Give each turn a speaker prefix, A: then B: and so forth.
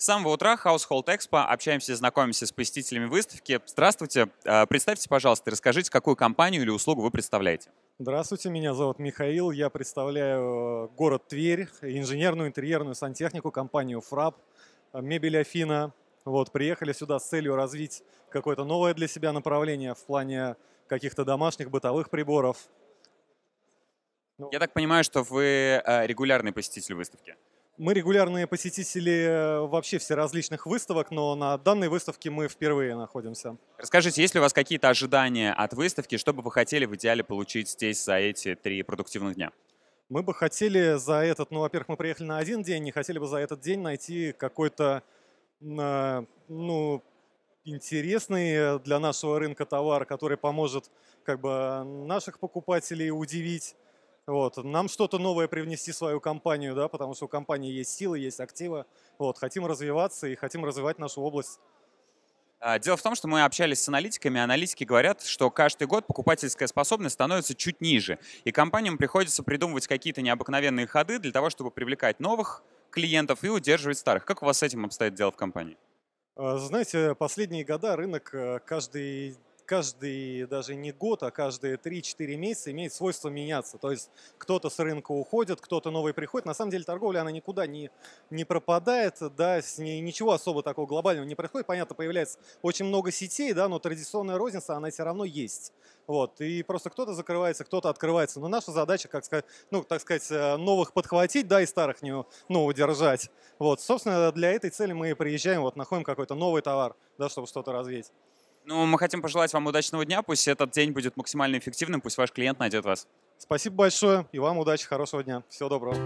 A: С самого утра Household Expo общаемся и знакомимся с посетителями выставки. Здравствуйте. Э, Представьте, пожалуйста, и расскажите, какую компанию или услугу вы представляете.
B: Здравствуйте, меня зовут Михаил. Я представляю э, город Тверь, инженерную интерьерную сантехнику, компанию ФРАП, э, мебель Афина. Вот, приехали сюда с целью развить какое-то новое для себя направление в плане каких-то домашних бытовых приборов.
A: Ну, Я так понимаю, что вы регулярный посетитель выставки.
B: Мы регулярные посетители э, вообще все различных выставок, но на данной выставке мы впервые находимся.
A: Расскажите, есть ли у вас какие-то ожидания от выставки, что бы вы хотели в идеале получить здесь за эти три продуктивных дня?
B: Мы бы хотели за этот, ну, во-первых, мы приехали на один день, не хотели бы за этот день найти какой-то, э, ну, интересный для нашего рынка товар, который поможет как бы наших покупателей удивить вот. Нам что-то новое привнести в свою компанию, да, потому что у компании есть силы, есть активы. Вот. Хотим развиваться и хотим развивать нашу область.
A: А, дело в том, что мы общались с аналитиками, а аналитики говорят, что каждый год покупательская способность становится чуть ниже, и компаниям приходится придумывать какие-то необыкновенные ходы для того, чтобы привлекать новых клиентов и удерживать старых. Как у вас с этим обстоит дело в компании?
B: А, знаете, последние года рынок э, каждый каждый даже не год, а каждые 3-4 месяца имеет свойство меняться. То есть кто-то с рынка уходит, кто-то новый приходит. На самом деле торговля, она никуда не, не пропадает, да, с ней ничего особо такого глобального не происходит. Понятно, появляется очень много сетей, да, но традиционная розница, она все равно есть. Вот, и просто кто-то закрывается, кто-то открывается. Но наша задача, как сказать, ну, так сказать, э, новых подхватить, да, и старых не, ну, удержать. Вот, собственно, для этой цели мы и приезжаем, вот, находим какой-то новый товар, да, чтобы что-то развить.
A: Ну, мы хотим пожелать вам удачного дня. Пусть этот день будет максимально эффективным. Пусть ваш клиент найдет вас.
B: Спасибо большое. И вам удачи, хорошего дня. Всего доброго.